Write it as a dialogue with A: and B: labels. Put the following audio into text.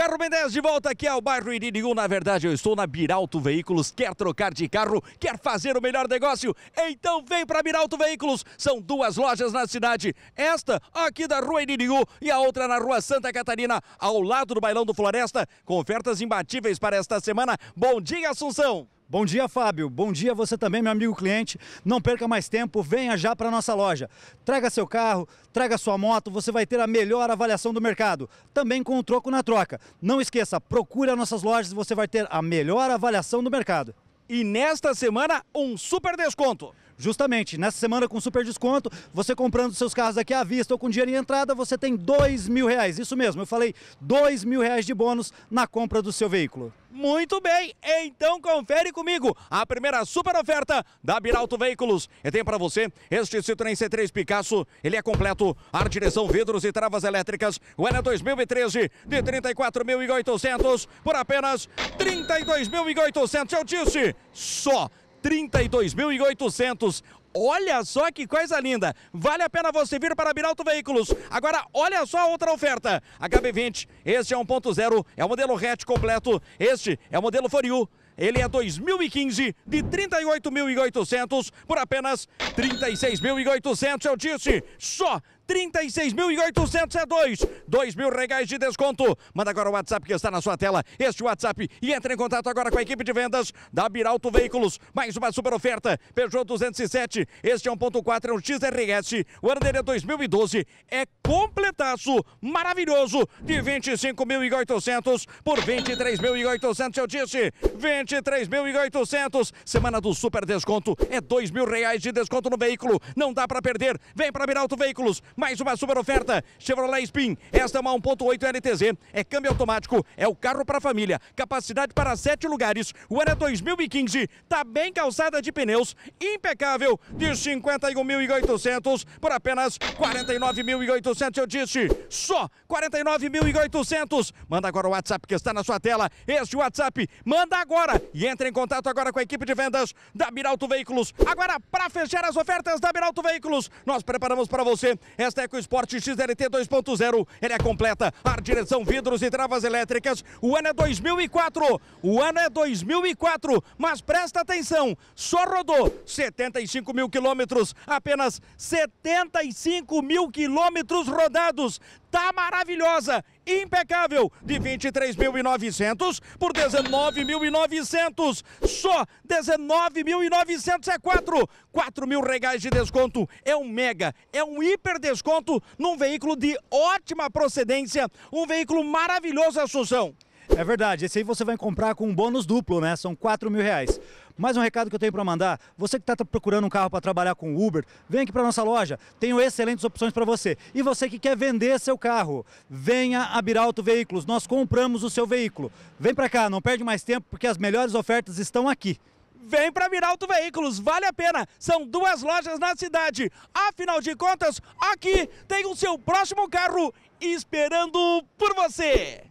A: Carro 10 de volta aqui ao bairro Irineu. Na verdade, eu estou na Biralto Veículos. Quer trocar de carro? Quer fazer o melhor negócio? Então vem para Biralto Veículos. São duas lojas na cidade. Esta aqui da Rua Irineu e a outra na Rua Santa Catarina, ao lado do Bailão
B: do Floresta, com ofertas imbatíveis para esta semana. Bom dia, Assunção! Bom dia, Fábio. Bom dia você também, meu amigo cliente. Não perca mais tempo, venha já para nossa loja. Traga seu carro, traga sua moto, você vai ter a melhor avaliação do mercado, também com o troco na troca. Não esqueça, procure nossas lojas, você vai ter a melhor avaliação do mercado. E nesta semana, um super desconto. Justamente, nessa semana com super desconto, você comprando seus carros aqui à vista ou com dinheiro em entrada, você tem dois mil reais. Isso mesmo, eu falei dois mil reais de bônus na compra do seu veículo. Muito bem, então confere comigo a
A: primeira super oferta da Biralto Veículos. Eu tenho para você este Citroën C3 Picasso, ele é completo, ar, direção, vidros e travas elétricas. O ano é 2013 de 34.800 por apenas 32.800, eu disse, só 32.800. Olha só que coisa linda! Vale a pena você vir para Biralto Veículos. Agora, olha só outra oferta. HB20, este é 1.0, é o modelo hatch completo. Este é o modelo For ele é 2015 de 38.800 por apenas 36.800, eu disse, só 36.800 é dois dois mil reais de desconto. Manda agora o WhatsApp que está na sua tela, este WhatsApp, e entre em contato agora com a equipe de vendas da Biralto Veículos. Mais uma super oferta, Peugeot 207, este é 1.4, é um XRS, o ano dele é 2012, é completaço, maravilhoso, de 25.800 por 23.800, eu disse, 20 23.800. Semana do super desconto é dois mil reais de desconto no veículo. Não dá para perder. Vem para Miralto Veículos. Mais uma super oferta. Chevrolet Spin. Esta é uma 1.8 LTZ. É câmbio automático. É o carro para família. Capacidade para sete lugares. O ano é 2015. Tá bem calçada de pneus. Impecável. De 51.800 por apenas 49.800. Eu disse só 49.800. Manda agora o WhatsApp que está na sua tela. Este WhatsApp. Manda agora e entre em contato agora com a equipe de vendas da Biralto Veículos. Agora, para fechar as ofertas da Biralto Veículos, nós preparamos para você esta EcoSport XLT 2.0. Ela é completa, ar, direção, vidros e travas elétricas. O ano é 2004, o ano é 2004, mas presta atenção, só rodou 75 mil quilômetros, apenas 75 mil quilômetros rodados tá maravilhosa, impecável, de 23.900 por 19.900, só 19.900 é 4, 4 mil reais de desconto, é um mega, é um hiper
B: desconto num veículo de ótima procedência, um veículo maravilhoso, Assunção. É verdade, esse aí você vai comprar com um bônus duplo, né? São 4 mil reais. Mais um recado que eu tenho para mandar. Você que está procurando um carro para trabalhar com Uber, vem aqui para nossa loja. Tenho excelentes opções para você. E você que quer vender seu carro, venha a Biralto Veículos. Nós compramos o seu veículo. Vem para cá, não perde mais tempo porque as melhores ofertas estão aqui. Vem para Biralto Veículos, vale a pena. São duas lojas na cidade. Afinal de contas,
A: aqui tem o seu próximo carro esperando por você.